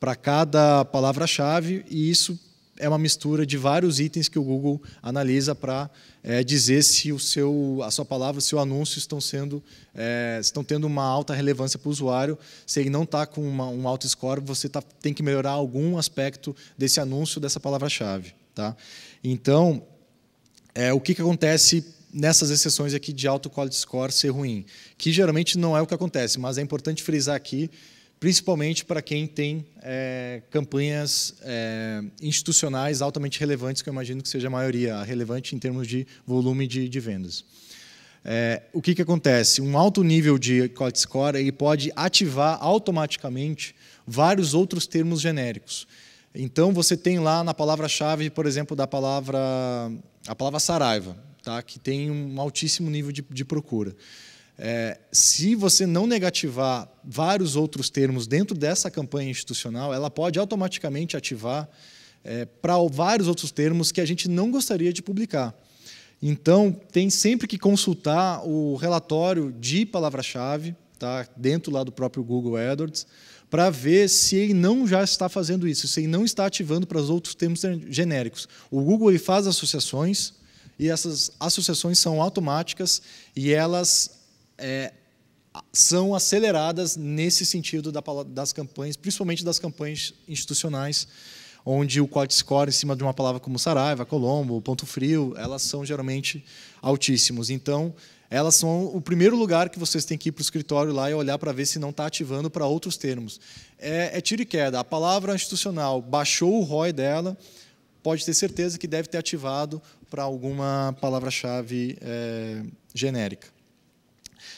para cada palavra-chave, e isso é uma mistura de vários itens que o Google analisa para é, eh, dizer se o seu, a sua palavra, o seu anúncio estão sendo é, estão tendo uma alta relevância para o usuário. Se ele não está com uma, um alto score, você tá, tem que melhorar algum aspecto desse anúncio dessa palavra-chave, tá? Então, é, o que, que acontece nessas exceções aqui de alto quality score ser ruim, que geralmente não é o que acontece, mas é importante frisar aqui, principalmente para quem tem é, campanhas é, institucionais altamente relevantes, que eu imagino que seja a maioria, relevante em termos de volume de, de vendas. É, o que, que acontece? Um alto nível de quality score ele pode ativar automaticamente vários outros termos genéricos. Então, você tem lá na palavra-chave, por exemplo, da palavra, a palavra Saraiva tá? que tem um altíssimo nível de, de procura. É, se você não negativar vários outros termos dentro dessa campanha institucional, ela pode automaticamente ativar é, para vários outros termos que a gente não gostaria de publicar. Então, tem sempre que consultar o relatório de palavra-chave, tá? dentro lá do próprio Google AdWords, para ver se ele não já está fazendo isso, se ele não está ativando para os outros termos genéricos. O Google ele faz associações, e essas associações são automáticas e elas é, são aceleradas nesse sentido das campanhas, principalmente das campanhas institucionais, onde o quad score em cima de uma palavra como Saraiva, Colombo, Ponto Frio, elas são geralmente altíssimos. Então, elas são o primeiro lugar que vocês têm que ir para o escritório lá e olhar para ver se não está ativando para outros termos. É, é tiro e queda. A palavra institucional baixou o ROI dela, pode ter certeza que deve ter ativado para alguma palavra-chave é, genérica.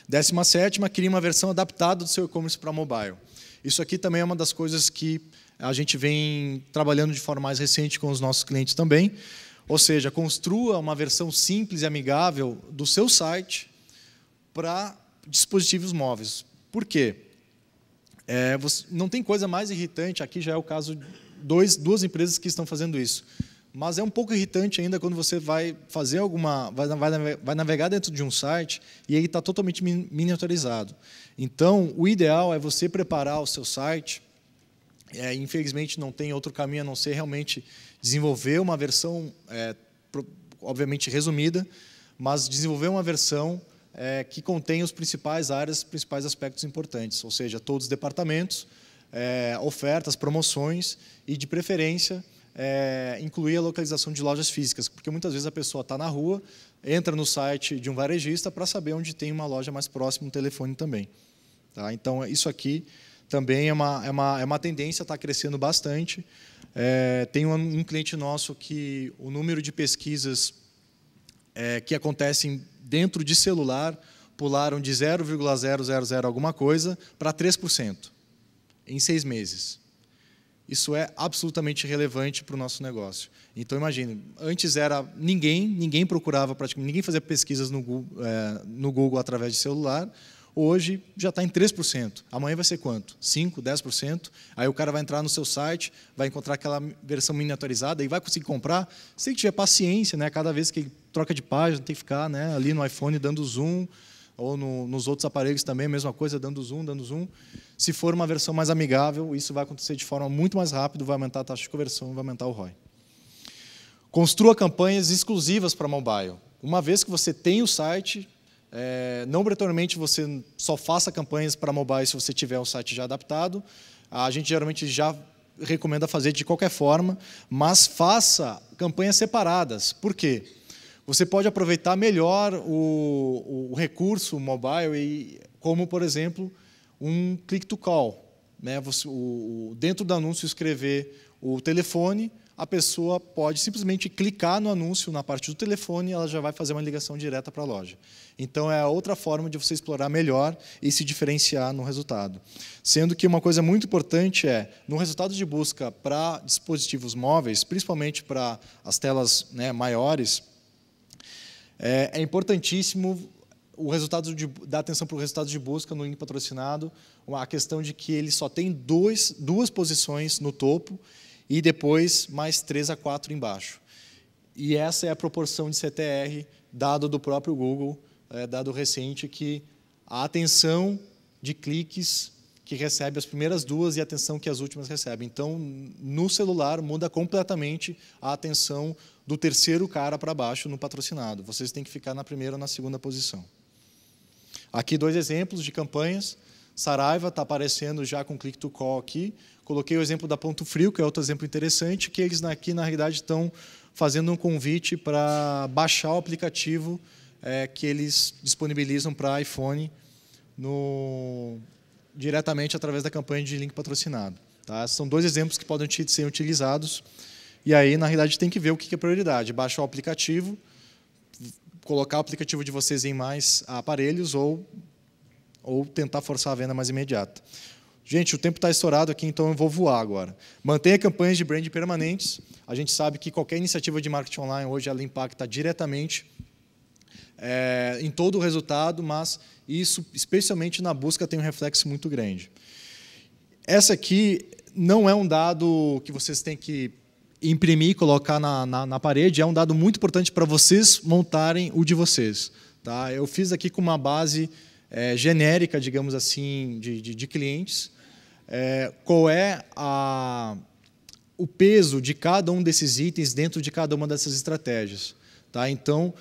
17, crie uma versão adaptada do seu e-commerce para mobile. Isso aqui também é uma das coisas que a gente vem trabalhando de forma mais recente com os nossos clientes também. Ou seja, construa uma versão simples e amigável do seu site para dispositivos móveis. Por quê? É, você, não tem coisa mais irritante, aqui já é o caso dois, duas empresas que estão fazendo isso. Mas é um pouco irritante ainda quando você vai fazer alguma. vai, vai, navegar dentro de um site e ele está totalmente miniaturizado. Então, o ideal é você preparar o seu site. É, infelizmente, não tem outro caminho a não ser realmente desenvolver uma versão, é, obviamente resumida, mas desenvolver uma versão é, que contém os principais áreas, principais aspectos importantes, ou seja, todos os departamentos, é, ofertas, promoções e, de preferência, é, incluir a localização de lojas físicas, porque muitas vezes a pessoa está na rua, entra no site de um varejista para saber onde tem uma loja mais próxima, um telefone também. Tá? Então, isso aqui também é uma, é uma, é uma tendência, está crescendo bastante. É, tem um, um, cliente nosso que o número de pesquisas é, que acontecem dentro de celular pularam de 0,000 alguma coisa para 3% em seis meses. Isso é absolutamente relevante para o nosso negócio. Então, imagine, antes era ninguém, ninguém procurava, praticamente, ninguém fazia pesquisas no Google, é, no Google através de celular. Hoje já está em 3%. Amanhã vai ser quanto? 5%, 10%. Aí o cara vai entrar no seu site, vai encontrar aquela versão miniaturizada e vai conseguir comprar. Se ele tiver paciência, né? cada vez que troca de página, tem que ficar né, ali no iPhone dando zoom ou no, nos outros aparelhos também, a mesma coisa, dando zoom, dando zoom. Se for uma versão mais amigável, isso vai acontecer de forma muito mais rápida, vai aumentar a taxa de conversão e vai aumentar o ROI. Construa campanhas exclusivas para mobile. Uma vez que você tem o site, é, não obrigatoriamente você só faça campanhas para mobile se você tiver o site já adaptado. A gente geralmente já recomenda fazer de qualquer forma, mas faça campanhas separadas. Por quê? você pode aproveitar melhor o, o recurso mobile, e, como, por exemplo, um click-to-call. Né? Você, o, dentro do anúncio escrever o telefone, a pessoa pode simplesmente clicar no anúncio na parte do telefone e ela já vai fazer uma ligação direta para a loja. Então é outra forma de você explorar melhor e se diferenciar no resultado. Sendo que uma coisa muito importante é, no resultado de busca para dispositivos móveis, principalmente para as telas né, maiores, é, é, importantíssimo o resultado de, dar atenção para o resultado de busca no link patrocinado, a questão de que ele só tem dois, duas posições no topo e depois mais três a quatro embaixo. E essa é a proporção de CTR dado do próprio Google, é, dado recente, que a atenção de cliques que recebe as primeiras duas e a atenção que as últimas recebem. Então, no celular, muda completamente a atenção do terceiro cara para baixo no patrocinado. Vocês têm que ficar na primeira ou na segunda posição. Aqui dois exemplos de campanhas. Saraiva está aparecendo já com click to call aqui. Coloquei o exemplo da Ponto Frio, que é outro exemplo interessante, que eles aqui, na realidade, estão fazendo um convite para baixar o aplicativo é, que eles disponibilizam para iPhone no, diretamente através da campanha de link patrocinado. Tá? São dois exemplos que podem ser utilizados. E aí, na realidade, tem que ver o que é prioridade. Baixar o aplicativo, colocar o aplicativo de vocês em mais aparelhos ou, ou tentar forçar a venda mais imediata. Gente, o tempo está estourado aqui, então eu vou voar agora. Mantenha campanhas de brand permanentes. A gente sabe que qualquer iniciativa de marketing online hoje ela impacta diretamente é, em todo o resultado, mas e isso, especialmente na busca, tem um reflexo muito grande. Essa aqui não é um dado que vocês têm que imprimir e colocar na, na, na parede, é um dado muito importante para vocês montarem o de vocês. Tá? Eu fiz aqui com uma base é, genérica, digamos assim, de, de, de clientes. É, qual é a, o peso de cada um desses itens dentro de cada uma dessas estratégias. Tá? Então,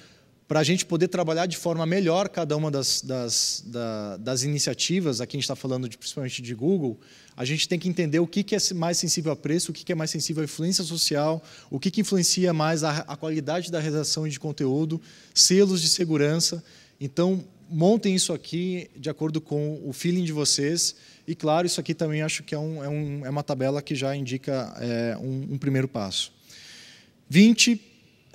para a gente poder trabalhar de forma melhor cada uma das, das, da, das iniciativas, aqui a gente está falando de, principalmente de Google, a gente tem que entender o que, que é mais sensível a preço, o que, que é mais sensível à influência social, o que, que influencia mais a, a qualidade da redação de conteúdo, selos de segurança. Então, montem isso aqui de acordo com o feeling de vocês. E, claro, isso aqui também acho que é, um, é, um, é uma tabela que já indica é, um, um primeiro passo. 20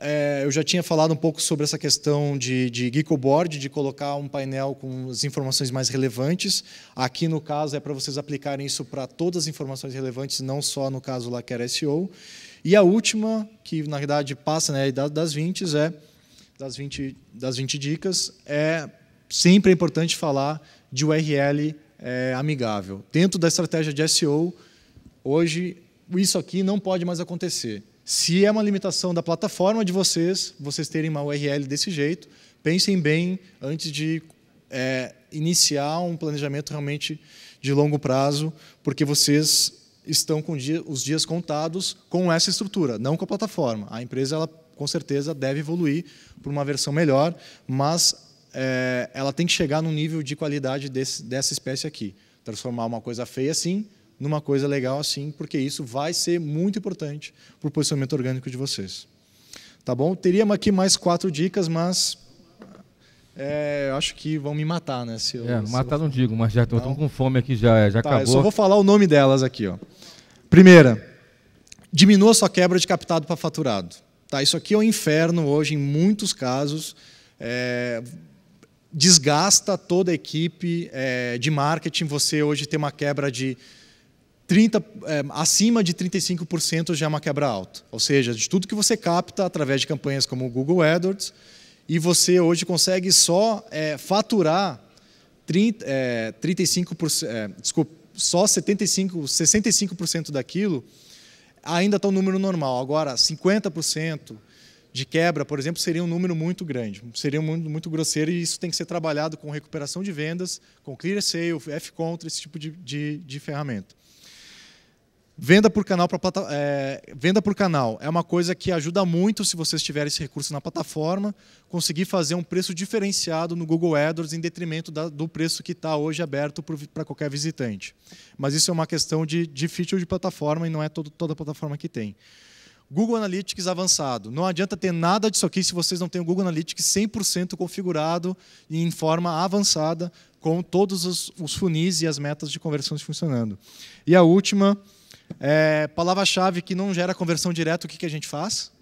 é, eu já tinha falado um pouco sobre essa questão de, de Geekoboard, de colocar um painel com as informações mais relevantes. Aqui, no caso, é para vocês aplicarem isso para todas as informações relevantes, não só no caso lá que era SEO. E a última, que na verdade passa né, das 20, é, das, 20 das 20 dicas, é sempre é importante falar de URL é, amigável. Dentro da estratégia de SEO, hoje, isso aqui não pode mais acontecer. Se é uma limitação da plataforma de vocês, vocês terem uma URL desse jeito, pensem bem antes de é, iniciar um planejamento realmente de longo prazo, porque vocês estão com dia, os dias contados com essa estrutura, não com a plataforma. A empresa, ela, com certeza, deve evoluir para uma versão melhor, mas é, ela tem que chegar num nível de qualidade desse, dessa espécie aqui. Transformar uma coisa feia assim numa coisa legal assim, porque isso vai ser muito importante para o posicionamento orgânico de vocês. Tá bom? Teríamos aqui mais quatro dicas, mas é, eu acho que vão me matar, né? Se eu, é, se matar eu... não digo, mas já estão com fome aqui, já, é, já tá, acabou. Eu só vou falar o nome delas aqui. Ó. Primeira, diminua sua quebra de captado para faturado. Tá, isso aqui é um inferno hoje, em muitos casos. É, desgasta toda a equipe é, de marketing você hoje ter uma quebra de 30, é, acima de 35% já é uma quebra alta. Ou seja, de tudo que você capta através de campanhas como o Google AdWords, e você hoje consegue só é, faturar 30, é, 35%, é, desculpa, só 75, 65% daquilo, ainda está um número normal. Agora, 50% de quebra, por exemplo, seria um número muito grande, seria um número muito grosseiro e isso tem que ser trabalhado com recuperação de vendas, com clear sale, F-Contra, esse tipo de, de, de ferramenta. Venda por canal para é, venda por canal é uma coisa que ajuda muito se vocês tiverem esse recurso na plataforma, conseguir fazer um preço diferenciado no Google AdWords em detrimento da, do preço que está hoje aberto para qualquer visitante. Mas isso é uma questão de, de feature de plataforma e não é todo, toda plataforma que tem. Google Analytics avançado. Não adianta ter nada disso aqui se vocês não têm o Google Analytics 100% configurado e em forma avançada, com todos os, os funis e as metas de conversões funcionando. E a última, é, Palavra-chave que não gera conversão direta, o que, que a gente faz?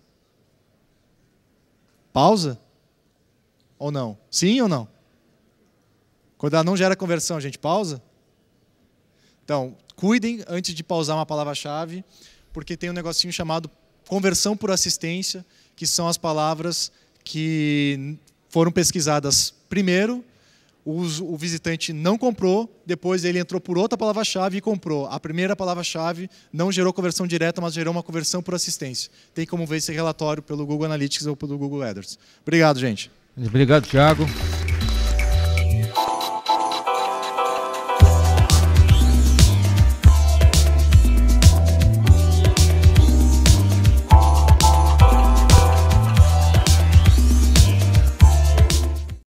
Pausa? Ou não? Sim ou não? Quando ela não gera conversão, a gente pausa? Então, cuidem antes de pausar uma palavra-chave, porque tem um negocinho chamado conversão por assistência, que são as palavras que foram pesquisadas primeiro o, visitante não comprou, depois ele entrou por outra palavra-chave e comprou. A primeira palavra-chave não gerou conversão direta, mas gerou uma conversão por assistência. Tem como ver esse relatório pelo Google Analytics ou pelo Google AdWords. Obrigado, gente. Obrigado, Thiago.